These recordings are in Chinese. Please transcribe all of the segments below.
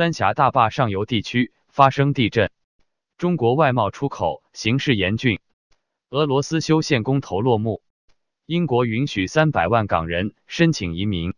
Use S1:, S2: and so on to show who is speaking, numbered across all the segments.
S1: 三峡大坝上游地区发生地震，中国外贸出口形势严峻，俄罗斯修宪公投落幕，英国允许三百万港人申请移民。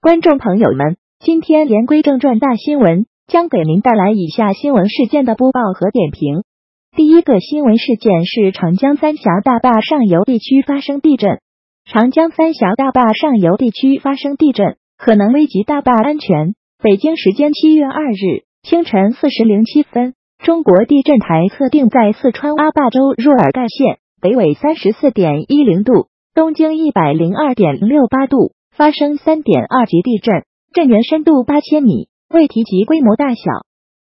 S2: 观众朋友们，今天言归正传，大新闻将给您带来以下新闻事件的播报和点评。第一个新闻事件是长江三峡大坝上游地区发生地震，长江三峡大坝上游地区发生地震，可能危及大坝安全。北京时间七月二日清晨四时零七分，中国地震台测定在四川阿坝州若尔盖县北纬三十四点一零度、东经一百零二点六八度发生三点二级地震，震源深度八千米，未提及规模大小。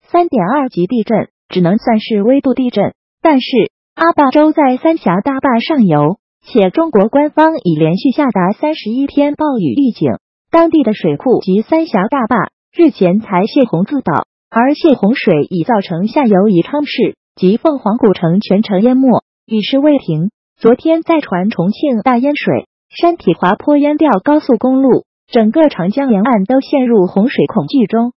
S2: 三点二级地震只能算是微度地震，但是阿坝州在三峡大坝上游，且中国官方已连续下达三十一天暴雨预警，当地的水库及三峡大坝。日前才泄洪自保，而泄洪水已造成下游宜昌市及凤凰古城全城淹没，雨势未停。昨天再传重庆大淹水，山体滑坡淹掉高速公路，整个长江沿岸都陷入洪水恐惧中。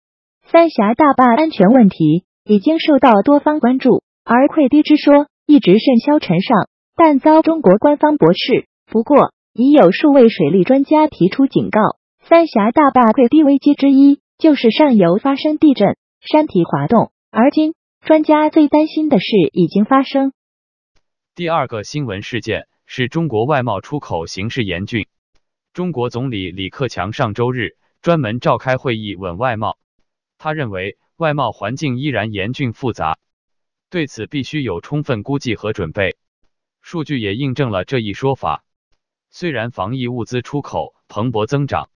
S2: 三峡大坝安全问题已经受到多方关注，而溃堤之说一直甚嚣尘上，但遭中国官方驳斥。不过，已有数位水利专家提出警告，三峡大坝溃堤危机之一。就是上游发生地震，山体滑动。而今，专家最担心的事已经发生。
S1: 第二个新闻事件是中国外贸出口形势严峻。中国总理李克强上周日专门召开会议稳外贸。他认为，外贸环境依然严峻复杂，对此必须有充分估计和准备。数据也印证了这一说法。虽然防疫物资出口蓬勃增长。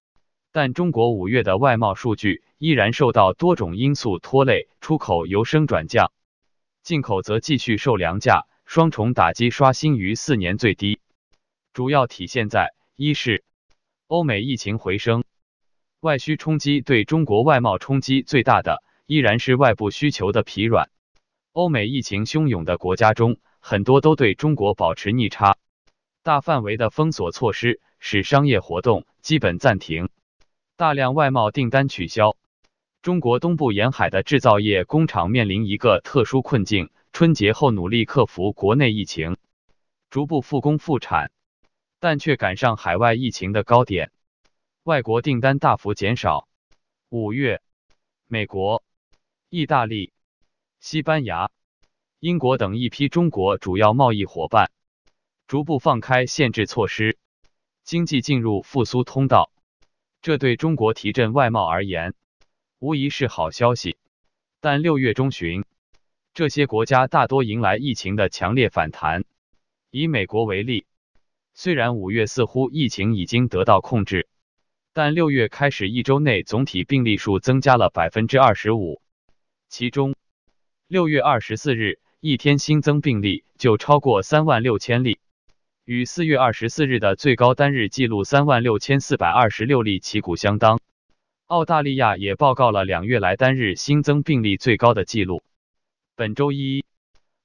S1: 但中国五月的外贸数据依然受到多种因素拖累，出口由升转降，进口则继续受粮价双重打击，刷新于四年最低。主要体现在一是欧美疫情回升，外需冲击对中国外贸冲击最大的依然是外部需求的疲软。欧美疫情汹涌的国家中，很多都对中国保持逆差，大范围的封锁措施使商业活动基本暂停。大量外贸订单取消，中国东部沿海的制造业工厂面临一个特殊困境：春节后努力克服国内疫情，逐步复工复产，但却赶上海外疫情的高点，外国订单大幅减少。五月，美国、意大利、西班牙、英国等一批中国主要贸易伙伴逐步放开限制措施，经济进入复苏通道。这对中国提振外贸而言，无疑是好消息。但六月中旬，这些国家大多迎来疫情的强烈反弹。以美国为例，虽然五月似乎疫情已经得到控制，但六月开始一周内总体病例数增加了百分之二十五，其中六月二十四日一天新增病例就超过三万六千例。与四月二十四日的最高单日记录三万六千四百二十六例旗鼓相当。澳大利亚也报告了两月来单日新增病例最高的记录。本周一，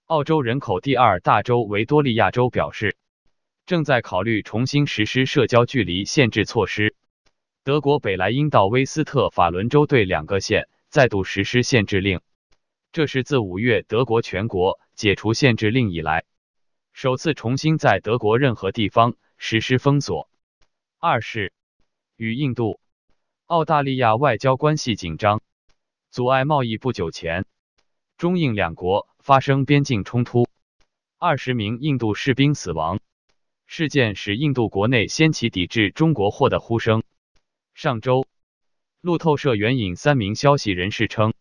S1: 澳洲人口第二大州维多利亚州表示，正在考虑重新实施社交距离限制措施。德国北莱茵威斯特法伦州对两个县再度实施限制令，这是自五月德国全国解除限制令以来。首次重新在德国任何地方实施封锁。二是与印度、澳大利亚外交关系紧张，阻碍贸易。不久前，中印两国发生边境冲突，二十名印度士兵死亡。事件使印度国内掀起抵制中国货的呼声。上周，路透社援引三名消息人士称，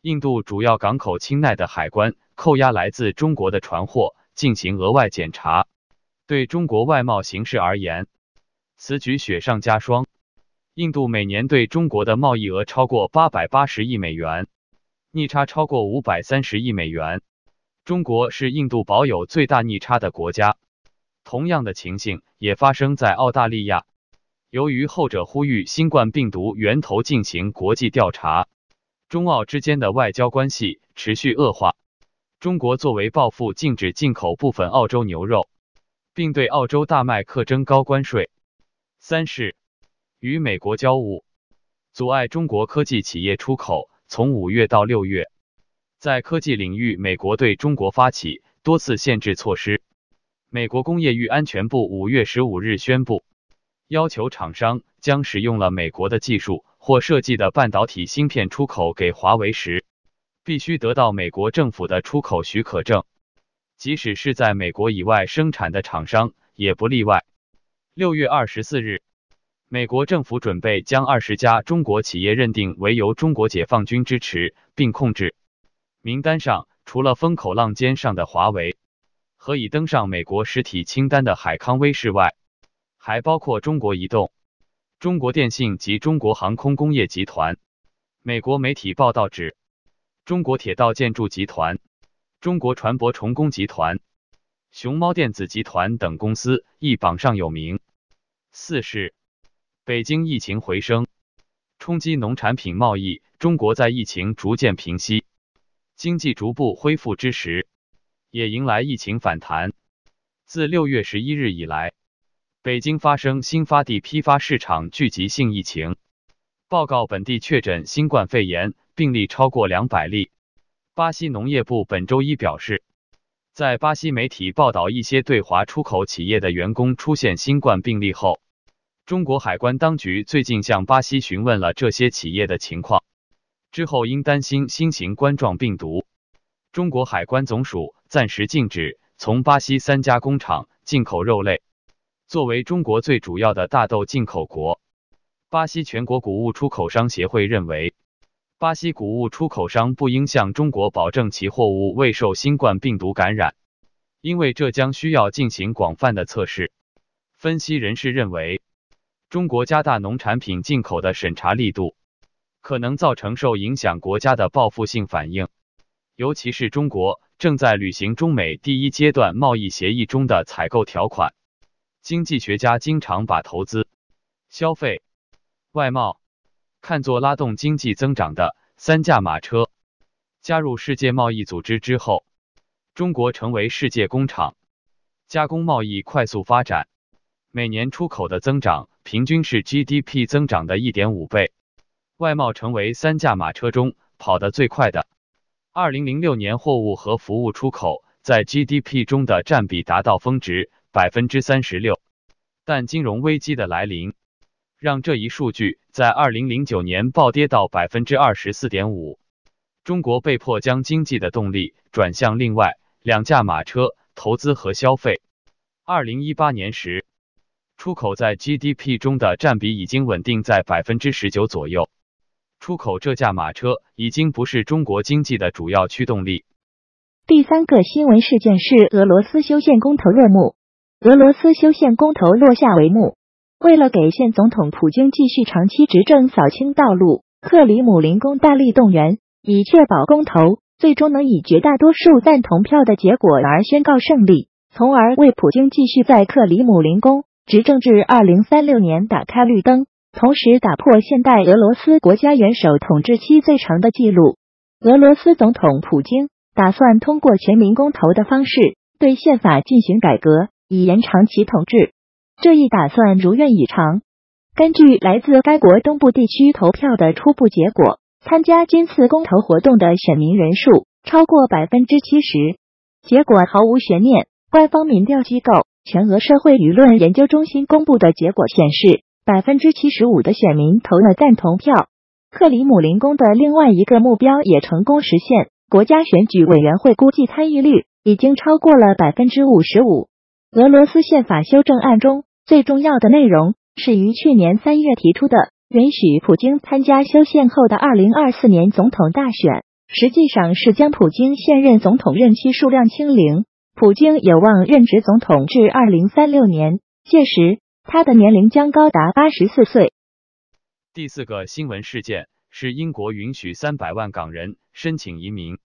S1: 印度主要港口钦奈的海关扣押来自中国的船货。进行额外检查。对中国外贸形势而言，此举雪上加霜。印度每年对中国的贸易额超过八百八十亿美元，逆差超过五百三十亿美元。中国是印度保有最大逆差的国家。同样的情形也发生在澳大利亚，由于后者呼吁新冠病毒源头进行国际调查，中澳之间的外交关系持续恶化。中国作为报复，禁止进口部分澳洲牛肉，并对澳洲大麦克征高关税。三是与美国交恶，阻碍中国科技企业出口。从五月到六月，在科技领域，美国对中国发起多次限制措施。美国工业与安全部五月十五日宣布，要求厂商将使用了美国的技术或设计的半导体芯片出口给华为时。必须得到美国政府的出口许可证，即使是在美国以外生产的厂商也不例外。六月二十四日，美国政府准备将二十家中国企业认定为由中国解放军支持并控制。名单上除了风口浪尖上的华为和已登上美国实体清单的海康威视外，还包括中国移动、中国电信及中国航空工业集团。美国媒体报道指。中国铁道建筑集团、中国船舶重工集团、熊猫电子集团等公司亦榜上有名。四是北京疫情回升，冲击农产品贸易。中国在疫情逐渐平息、经济逐步恢复之时，也迎来疫情反弹。自六月十一日以来，北京发生新发地批发市场聚集性疫情。报告本地确诊新冠肺炎病例超过两百例。巴西农业部本周一表示，在巴西媒体报道一些对华出口企业的员工出现新冠病例后，中国海关当局最近向巴西询问了这些企业的情况。之后，因担心新型冠状病毒，中国海关总署暂时禁止从巴西三家工厂进口肉类。作为中国最主要的大豆进口国。巴西全国谷物出口商协会认为，巴西谷物出口商不应向中国保证其货物未受新冠病毒感染，因为这将需要进行广泛的测试。分析人士认为，中国加大农产品进口的审查力度，可能造成受影响国家的报复性反应，尤其是中国正在履行中美第一阶段贸易协议中的采购条款。经济学家经常把投资、消费。外贸看作拉动经济增长的三驾马车。加入世界贸易组织之后，中国成为世界工厂，加工贸易快速发展，每年出口的增长平均是 GDP 增长的一点五倍。外贸成为三驾马车中跑得最快的。二零零六年，货物和服务出口在 GDP 中的占比达到峰值百分之三十六，但金融危机的来临。让这一数据在二零零九年暴跌到百分之二十四点五，中国被迫将经济的动力转向另外两驾马车——投资和消费。二零一八年时，出口在 GDP 中的占比已经稳定在百分之十九左右，出口这驾马车已经不是中国经济的主要驱动力。
S2: 第三个新闻事件是俄罗斯修宪公投落幕，俄罗斯修宪公投落下帷幕。为了给现总统普京继续长期执政扫清道路，克里姆林宫大力动员，以确保公投最终能以绝大多数赞同票的结果而宣告胜利，从而为普京继续在克里姆林宫执政至二零三六年打开绿灯，同时打破现代俄罗斯国家元首统治期最长的记录。俄罗斯总统普京打算通过全民公投的方式对宪法进行改革，以延长其统治。这一打算如愿以偿。根据来自该国东部地区投票的初步结果，参加今次公投活动的选民人数超过百分之七十。结果毫无悬念，官方民调机构全俄社会舆论研究中心公布的结果显示，百分之七十五的选民投了赞同票。克里姆林宫的另外一个目标也成功实现，国家选举委员会估计参与率已经超过了百分之五十五。俄罗斯宪法修正案中。最重要的内容是于去年三月提出的，允许普京参加修宪后的二零二四年总统大选，实际上是将普京现任总统任期数量清零。普京有望任职总统至二零三六年，届时他的年龄将高达八十四岁。
S1: 第四个新闻事件是英国允许三百万港人申请移民。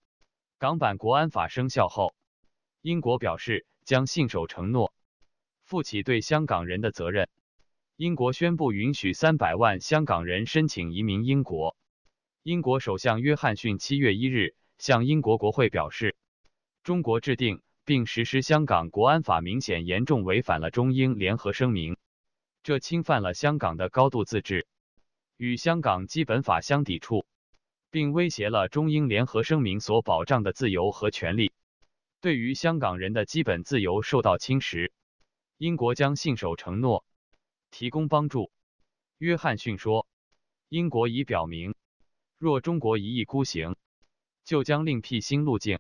S1: 港版国安法生效后，英国表示将信守承诺。负起对香港人的责任。英国宣布允许三百万香港人申请移民英国。英国首相约翰逊七月一日向英国国会表示，中国制定并实施香港国安法明显严重违反了中英联合声明，这侵犯了香港的高度自治，与香港基本法相抵触，并威胁了中英联合声明所保障的自由和权利。对于香港人的基本自由受到侵蚀。英国将信守承诺，提供帮助。约翰逊说：“英国已表明，若中国一意孤行，就将另辟新路径，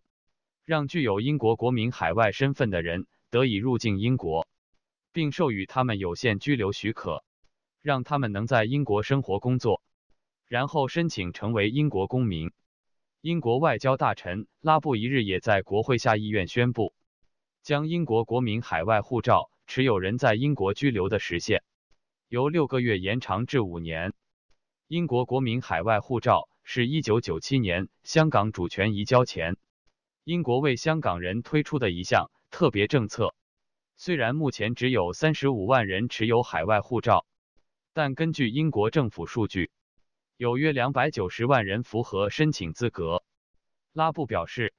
S1: 让具有英国国民海外身份的人得以入境英国，并授予他们有限居留许可，让他们能在英国生活工作，然后申请成为英国公民。”英国外交大臣拉布一日也在国会下议院宣布，将英国国民海外护照。持有人在英国居留的时限由六个月延长至五年。英国国民海外护照是一九九七年香港主权移交前，英国为香港人推出的一项特别政策。虽然目前只有三十五万人持有海外护照，但根据英国政府数据，有约两百九十万人符合申请资格。拉布表示。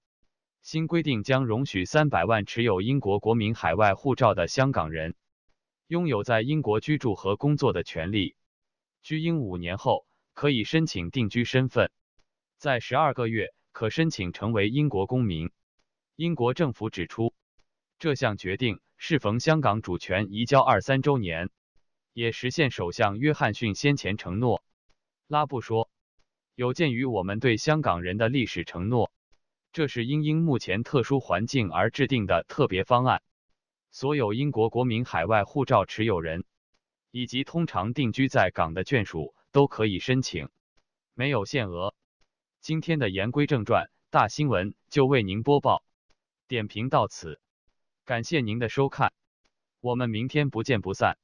S1: 新规定将容许三百万持有英国国民海外护照的香港人拥有在英国居住和工作的权利，居英五年后可以申请定居身份，在十二个月可申请成为英国公民。英国政府指出，这项决定适逢香港主权移交二三周年，也实现首相约翰逊先前承诺。拉布说：“有鉴于我们对香港人的历史承诺。”这是因应目前特殊环境而制定的特别方案。所有英国国民海外护照持有人以及通常定居在港的眷属都可以申请，没有限额。今天的言归正传，大新闻就为您播报。点评到此，感谢您的收看，我们明天不见不散。